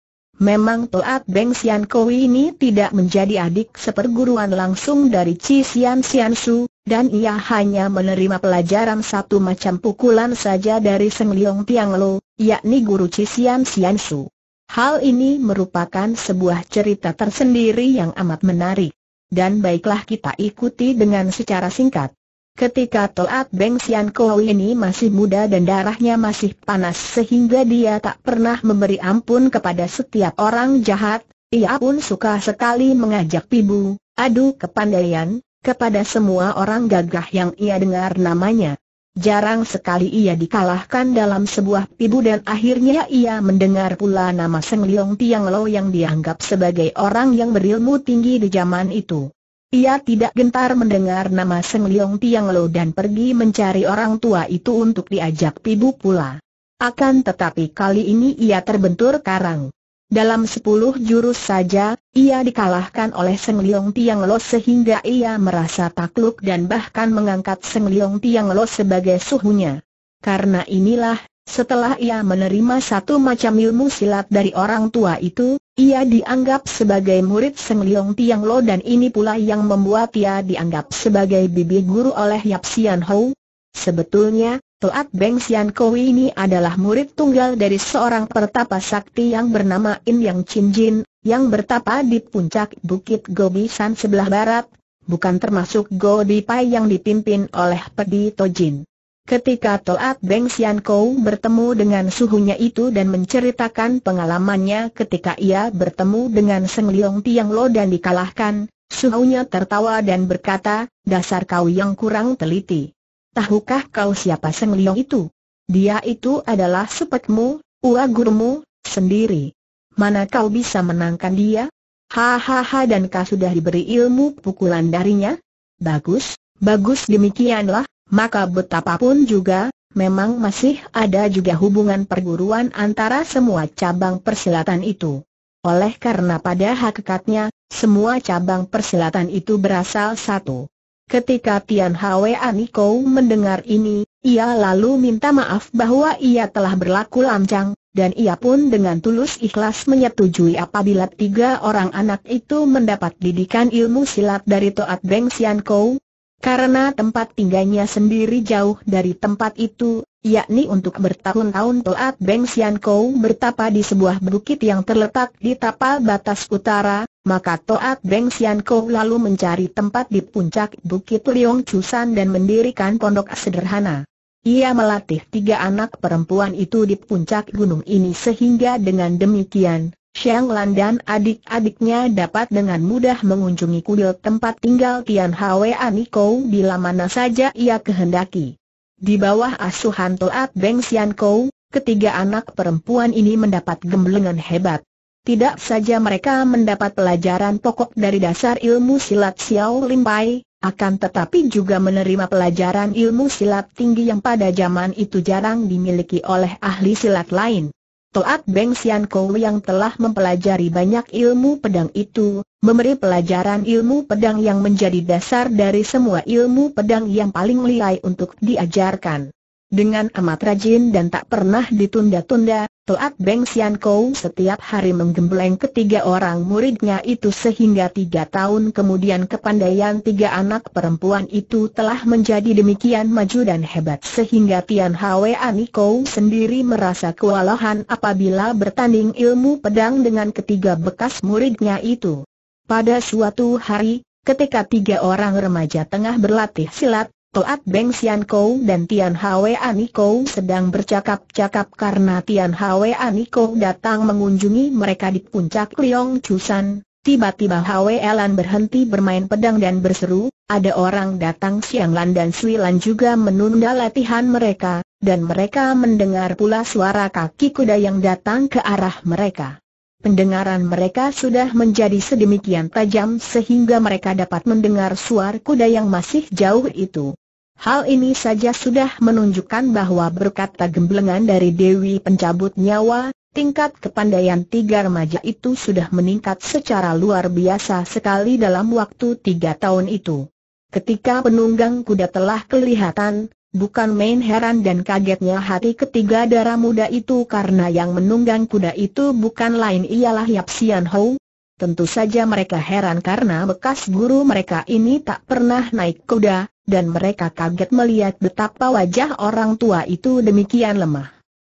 Speaker 1: Memang Toat Beng Sian ini tidak menjadi adik seperguruan langsung dari Ci Sian Sian Su, dan ia hanya menerima pelajaran satu macam pukulan saja dari Seng Leong Tiang Lo, yakni guru Ci Sian Sian Su. Hal ini merupakan sebuah cerita tersendiri yang amat menarik. Dan baiklah kita ikuti dengan secara singkat. Ketika Toat Beng Sian Kou ini masih muda dan darahnya masih panas sehingga dia tak pernah memberi ampun kepada setiap orang jahat, ia pun suka sekali mengajak pibu, adu kepandaian, kepada semua orang gagah yang ia dengar namanya. Jarang sekali ia dikalahkan dalam sebuah pibu dan akhirnya ia mendengar pula nama Seng Leong Tiang Lo yang dianggap sebagai orang yang berilmu tinggi di zaman itu. Ia tidak gentar mendengar nama Seng Liong Tiang Lo dan pergi mencari orang tua itu untuk diajak pibu pula. Akan tetapi kali ini ia terbentur karang. Dalam sepuluh jurus saja, ia dikalahkan oleh Seng Liong Tiang Lo sehingga ia merasa takluk dan bahkan mengangkat Seng Liong Tiang Lo sebagai suhunya. Karena inilah, setelah ia menerima satu macam ilmu silat dari orang tua itu, ia dianggap sebagai murid Seng Liong Tiang Lo dan ini pula yang membuat ia dianggap sebagai bibi guru oleh Yap Sian Ho. Sebetulnya, Toat Beng Sian Ko ini adalah murid tunggal dari seorang pertapa sakti yang bernama In Yang Chin Jin, yang bertapa di puncak Bukit Gobi San sebelah barat, bukan termasuk Gobi Pai yang dipimpin oleh Pedi Jin. Ketika Toat Beng Sian Kou bertemu dengan suhunya itu dan menceritakan pengalamannya ketika ia bertemu dengan Seng Liong Tiang Lo dan dikalahkan, suhunya tertawa dan berkata, dasar kau yang kurang teliti. Tahukah kau siapa Seng Liong itu? Dia itu adalah sepetmu, uagurmu, sendiri. Mana kau bisa menangkan dia? Hahaha dan kau sudah diberi ilmu pukulan darinya? Bagus, bagus demikianlah, maka betapapun juga, memang masih ada juga hubungan perguruan antara semua cabang persilatan itu. Oleh karena pada hakikatnya, semua cabang persilatan itu berasal satu. Ketika Tian Hwe Aniko mendengar ini, ia lalu minta maaf bahwa ia telah berlaku lancang, dan ia pun dengan tulus ikhlas menyetujui apabila tiga orang anak itu mendapat didikan ilmu silat dari Toat Beng Sian Kou, karena tempat tinggalnya sendiri jauh dari tempat itu, yakni untuk bertahun-tahun Toat Beng Sian Kou bertapa di sebuah bukit yang terletak di tapal batas utara, maka Toat Beng Sian Kou lalu mencari tempat di puncak bukit Liong Chusan dan mendirikan pondok sederhana. Ia melatih tiga anak perempuan itu di puncak gunung ini sehingga dengan demikian, Xiang Lan dan adik-adiknya dapat dengan mudah mengunjungi kuil tempat tinggal Tian Hwa Aniko bila mana saja ia kehendaki. Di bawah asuhan Toat Beng Sian Kou, ketiga anak perempuan ini mendapat gemblengan hebat. Tidak saja mereka mendapat pelajaran pokok dari dasar ilmu silat Xiao Lim Pai, akan tetapi juga menerima pelajaran ilmu silat tinggi yang pada zaman itu jarang dimiliki oleh ahli silat lain. Toat Beng Sian Kou yang telah mempelajari banyak ilmu pedang itu, memberi pelajaran ilmu pedang yang menjadi dasar dari semua ilmu pedang yang paling liai untuk diajarkan. Dengan amat rajin dan tak pernah ditunda-tunda, Toat Beng Sian Kou setiap hari menggembleng ketiga orang muridnya itu sehingga tiga tahun kemudian kepandaian tiga anak perempuan itu telah menjadi demikian maju dan hebat sehingga Tian Hwe Ani Kou sendiri merasa kewalahan apabila bertanding ilmu pedang dengan ketiga bekas muridnya itu. Pada suatu hari, ketika tiga orang remaja tengah berlatih silat, Toat Beng Sian Kou dan Tian Hwe Ani Kou sedang bercakap-cakap karena Tian Hwe Ani Kou datang mengunjungi mereka di puncak Liong Chusan. Tiba-tiba Hwe Lan berhenti bermain pedang dan berseru, ada orang datang Siang Lan dan Sui Lan juga menunda latihan mereka, dan mereka mendengar pula suara kaki kuda yang datang ke arah mereka. Pendengaran mereka sudah menjadi sedemikian tajam sehingga mereka dapat mendengar suara kuda yang masih jauh itu. Hal ini saja sudah menunjukkan bahwa berkat gemblengan dari Dewi pencabut nyawa, tingkat kepandaian tiga remaja itu sudah meningkat secara luar biasa sekali dalam waktu tiga tahun itu. Ketika penunggang kuda telah kelihatan, Bukan main heran dan kagetnya hati ketiga darah muda itu karena yang menunggang kuda itu bukan lain ialah Yap Sian Ho, Tentu saja mereka heran karena bekas guru mereka ini tak pernah naik kuda, dan mereka kaget melihat betapa wajah orang tua itu demikian lemah.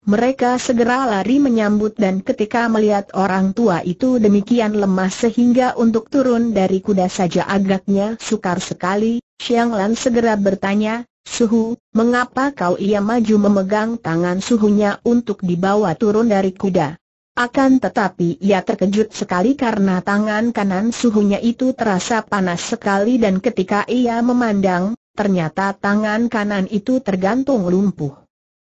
Speaker 1: Mereka segera lari menyambut dan ketika melihat orang tua itu demikian lemah sehingga untuk turun dari kuda saja agaknya sukar sekali, Xiang Lan segera bertanya, Suhu, mengapa kau ia maju memegang tangan suhunya untuk dibawa turun dari kuda? Akan tetapi ia terkejut sekali karena tangan kanan suhunya itu terasa panas sekali dan ketika ia memandang, ternyata tangan kanan itu tergantung lumpuh.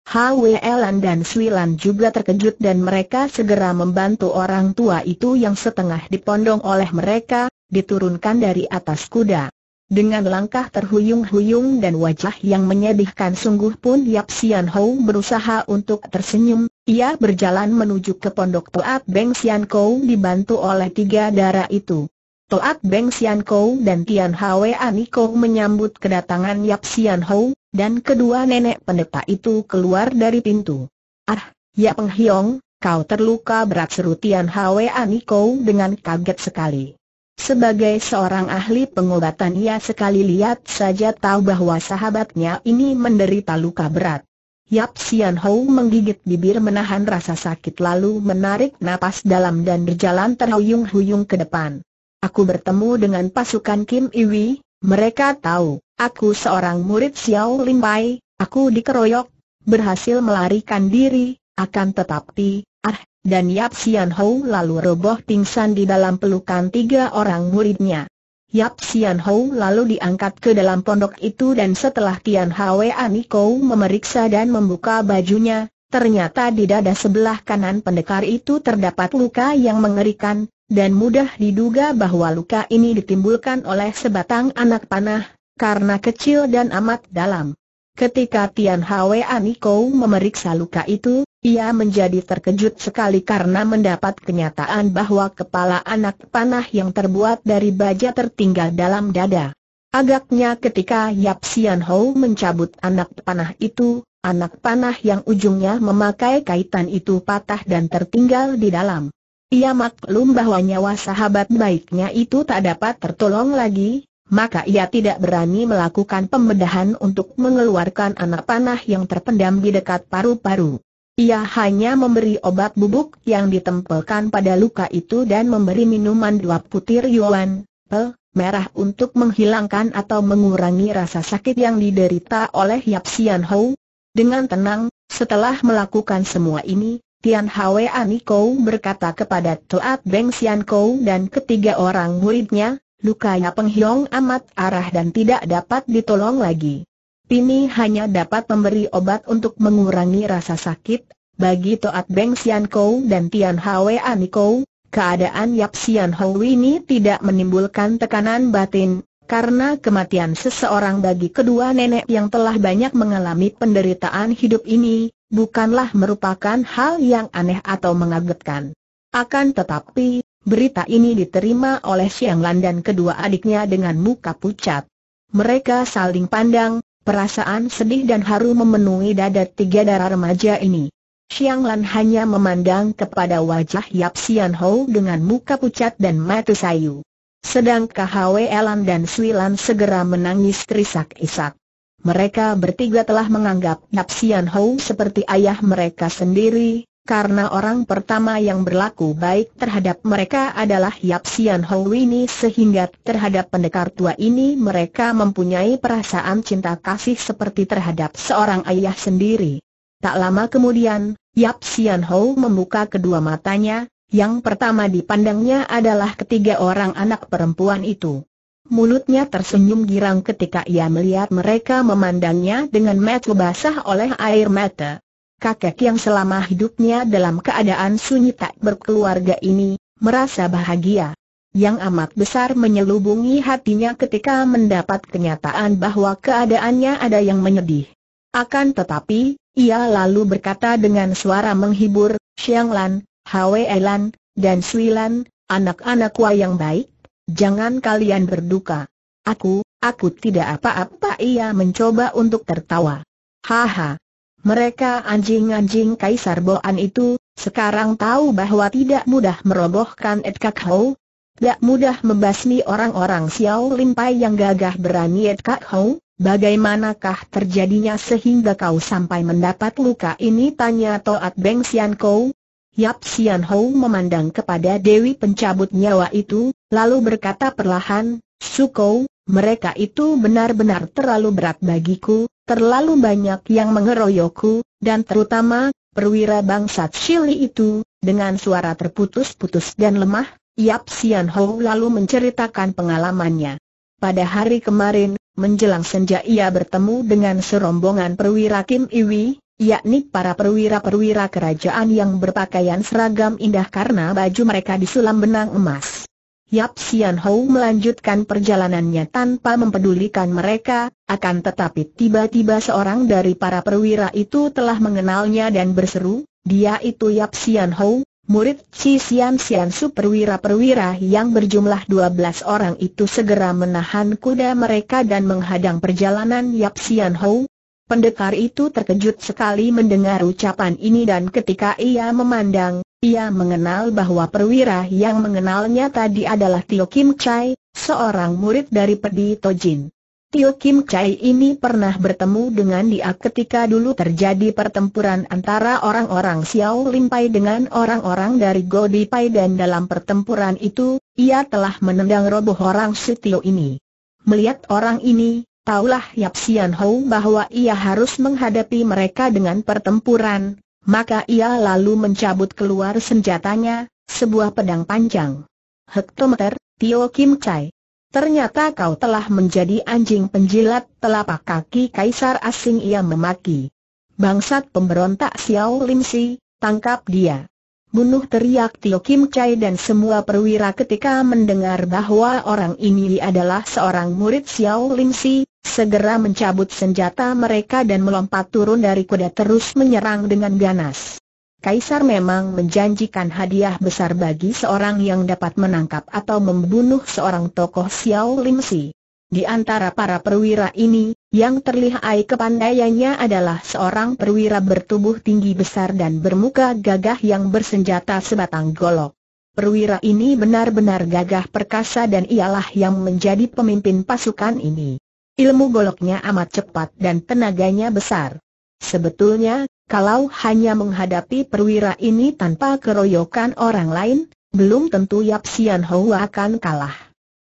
Speaker 1: Hwelan dan Swilan juga terkejut dan mereka segera membantu orang tua itu yang setengah dipondong oleh mereka, diturunkan dari atas kuda. Dengan langkah terhuyung-huyung dan wajah yang menyedihkan sungguh pun Yap Sian Ho berusaha untuk tersenyum, ia berjalan menuju ke pondok Toat Beng Sian Kou dibantu oleh tiga darah itu. Toat Beng Sian Kou dan Tian Hwe Ani Kou menyambut kedatangan Yap Sian Ho, dan kedua nenek pendeta itu keluar dari pintu. Ah, Ya Peng Hiong, kau terluka berat seru Tian Hwe Ani Kou dengan kaget sekali. Sebagai seorang ahli pengobatan ia sekali lihat saja tahu bahwa sahabatnya ini menderita luka berat. Yap Sian Hou menggigit bibir menahan rasa sakit lalu menarik napas dalam dan berjalan terhuyung-huyung ke depan. Aku bertemu dengan pasukan Kim Iwi, mereka tahu, aku seorang murid Xiao Lin Pai, aku dikeroyok, berhasil melarikan diri, akan tetapi, Ah, dan Yap Sian Hou lalu roboh pingsan di dalam pelukan tiga orang muridnya. Yap Sian Hou lalu diangkat ke dalam pondok itu dan setelah Tian Hwe Anikou memeriksa dan membuka bajunya, ternyata di dada sebelah kanan pendekar itu terdapat luka yang mengerikan, dan mudah diduga bahwa luka ini ditimbulkan oleh sebatang anak panah, karena kecil dan amat dalam. Ketika Tian Hwe Aniko memeriksa luka itu, ia menjadi terkejut sekali karena mendapat kenyataan bahwa kepala anak panah yang terbuat dari baja tertinggal dalam dada. Agaknya ketika Yap Sian Ho mencabut anak panah itu, anak panah yang ujungnya memakai kaitan itu patah dan tertinggal di dalam. Ia maklum bahwa nyawa sahabat baiknya itu tak dapat tertolong lagi, maka ia tidak berani melakukan pembedahan untuk mengeluarkan anak panah yang terpendam di dekat paru-paru. Ia hanya memberi obat bubuk yang ditempelkan pada luka itu dan memberi minuman dua putir yuan, pel, merah untuk menghilangkan atau mengurangi rasa sakit yang diderita oleh Yap Sian Hou. Dengan tenang, setelah melakukan semua ini, Tian Hwe Ani Kou berkata kepada Toat Beng Sian Kou dan ketiga orang muridnya, Lukanya penghiong amat arah dan tidak dapat ditolong lagi. Pini hanya dapat memberi obat untuk mengurangi rasa sakit, bagi Toat Beng Sian Kou dan Tian Hwe Ani Kou, keadaan Yap Sian Hou ini tidak menimbulkan tekanan batin, karena kematian seseorang bagi kedua nenek yang telah banyak mengalami penderitaan hidup ini, bukanlah merupakan hal yang aneh atau mengagetkan. Akan tetapi, Berita ini diterima oleh Siang Lan dan kedua adiknya dengan muka pucat. Mereka saling pandang, perasaan sedih dan haru memenuhi dada tiga darah remaja ini. Siang Lan hanya memandang kepada wajah Yap Sian Hou dengan muka pucat dan mata sayu. Sedang KHW Elan dan Sui Lan segera menangis terisak-isak. Mereka bertiga telah menganggap Yap Sian Hou seperti ayah mereka sendiri, karena orang pertama yang berlaku baik terhadap mereka adalah Yap Sian ini, sehingga terhadap pendekar tua ini mereka mempunyai perasaan cinta kasih seperti terhadap seorang ayah sendiri. Tak lama kemudian, Yap Sian Hou membuka kedua matanya, yang pertama dipandangnya adalah ketiga orang anak perempuan itu. Mulutnya tersenyum girang ketika ia melihat mereka memandangnya dengan mata basah oleh air mata kakek yang selama hidupnya dalam keadaan sunyi tak berkeluarga ini, merasa bahagia. Yang amat besar menyelubungi hatinya ketika mendapat kenyataan bahwa keadaannya ada yang menyedih. Akan tetapi, ia lalu berkata dengan suara menghibur, Lan, Hwe Lan, dan Sui Lan, anak-anakku yang baik, jangan kalian berduka. Aku, aku tidak apa-apa ia mencoba untuk tertawa. Haha, mereka anjing-anjing Kaisar Boan itu, sekarang tahu bahwa tidak mudah merobohkan Ed Kak Hou, tidak mudah membasmi orang-orang Xiao Limpai yang gagah berani Ed Kak Hou, bagaimanakah terjadinya sehingga kau sampai mendapat luka ini tanya Toat Beng Sian Kou, Yap Sian Hou memandang kepada Dewi pencabut nyawa itu, lalu berkata perlahan, Suko, mereka itu benar-benar terlalu berat bagiku, terlalu banyak yang mengeroyokku, dan terutama, perwira bangsat Shili itu, dengan suara terputus-putus dan lemah, Yap Sian Hou lalu menceritakan pengalamannya. Pada hari kemarin, menjelang senja ia bertemu dengan serombongan perwira Kim Iwi, yakni para perwira-perwira kerajaan yang berpakaian seragam indah karena baju mereka disulam benang emas. Yap Sian Hou melanjutkan perjalanannya tanpa mempedulikan mereka, akan tetapi tiba-tiba seorang dari para perwira itu telah mengenalnya dan berseru, dia itu Yap Sian Hou, murid Ci Sian Sian Su perwira-perwira yang berjumlah 12 orang itu segera menahan kuda mereka dan menghadang perjalanan Yap Sian Hou, Pendekar itu terkejut sekali mendengar ucapan ini dan ketika ia memandang, ia mengenal bahwa perwira yang mengenalnya tadi adalah Tio Kim Chai, seorang murid dari Pedi Tojin. Tio Kim Chai ini pernah bertemu dengan dia ketika dulu terjadi pertempuran antara orang-orang Xiao Limpai dengan orang-orang dari Godipai dan dalam pertempuran itu, ia telah menendang roboh orang si Tio ini. Melihat orang ini, Taulah Yap Sian Hou bahwa ia harus menghadapi mereka dengan pertempuran, maka ia lalu mencabut keluar senjatanya, sebuah pedang panjang. Hektometer, Tio Kim Chai. Ternyata kau telah menjadi anjing penjilat telapak kaki kaisar asing ia memaki. Bangsat pemberontak Xiao Lim Si, tangkap dia. Bunuh teriak Tio Kim Chai dan semua perwira ketika mendengar bahwa orang ini adalah seorang murid Xiao Lim Si, Segera mencabut senjata mereka dan melompat turun dari kuda terus menyerang dengan ganas. Kaisar memang menjanjikan hadiah besar bagi seorang yang dapat menangkap atau membunuh seorang tokoh Xiao Lim Si. Di antara para perwira ini, yang terlihai kepandaiannya adalah seorang perwira bertubuh tinggi besar dan bermuka gagah yang bersenjata sebatang golok. Perwira ini benar-benar gagah perkasa dan ialah yang menjadi pemimpin pasukan ini. Ilmu goloknya amat cepat dan tenaganya besar. Sebetulnya, kalau hanya menghadapi perwira ini tanpa keroyokan orang lain, belum tentu Yap Sian Hou akan kalah.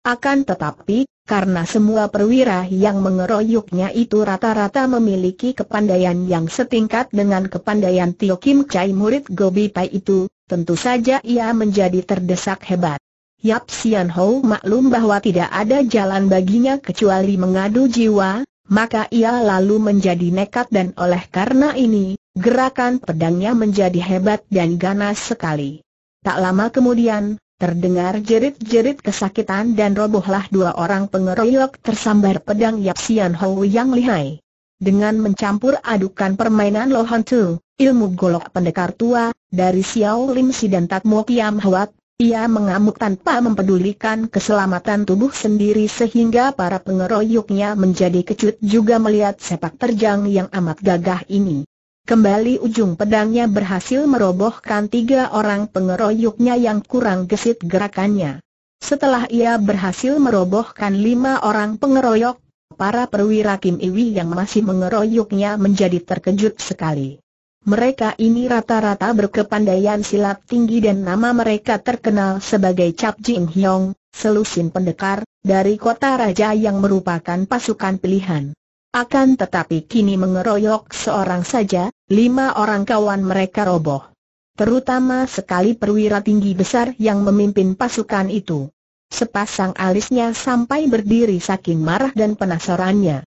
Speaker 1: Akan tetapi, karena semua perwira yang mengeroyoknya itu rata-rata memiliki kepandaian yang setingkat dengan kepandaian Tio Kim Chai murid Gobi Tai itu, tentu saja ia menjadi terdesak hebat. Yap Sian Ho maklum bahwa tidak ada jalan baginya kecuali mengadu jiwa, maka ia lalu menjadi nekat dan oleh karena ini, gerakan pedangnya menjadi hebat dan ganas sekali. Tak lama kemudian, terdengar jerit-jerit kesakitan dan robohlah dua orang pengeroyok tersambar pedang Yap Sian Ho yang lihai. Dengan mencampur adukan permainan Lohan Tu, ilmu golok pendekar tua, dari Xiao Lim Si dan Tatmo Kiam Huat. Ia mengamuk tanpa mempedulikan keselamatan tubuh sendiri sehingga para pengeroyoknya menjadi kecut juga melihat sepak terjang yang amat gagah ini. Kembali ujung pedangnya berhasil merobohkan tiga orang pengeroyoknya yang kurang gesit gerakannya. Setelah ia berhasil merobohkan lima orang pengeroyok, para perwira Kim Iwi yang masih mengeroyoknya menjadi terkejut sekali. Mereka ini rata-rata berkepandaian silat tinggi dan nama mereka terkenal sebagai Cap Jin Hyong, selusin pendekar, dari kota raja yang merupakan pasukan pilihan. Akan tetapi kini mengeroyok seorang saja, lima orang kawan mereka roboh. Terutama sekali perwira tinggi besar yang memimpin pasukan itu. Sepasang alisnya sampai berdiri saking marah dan penasarannya.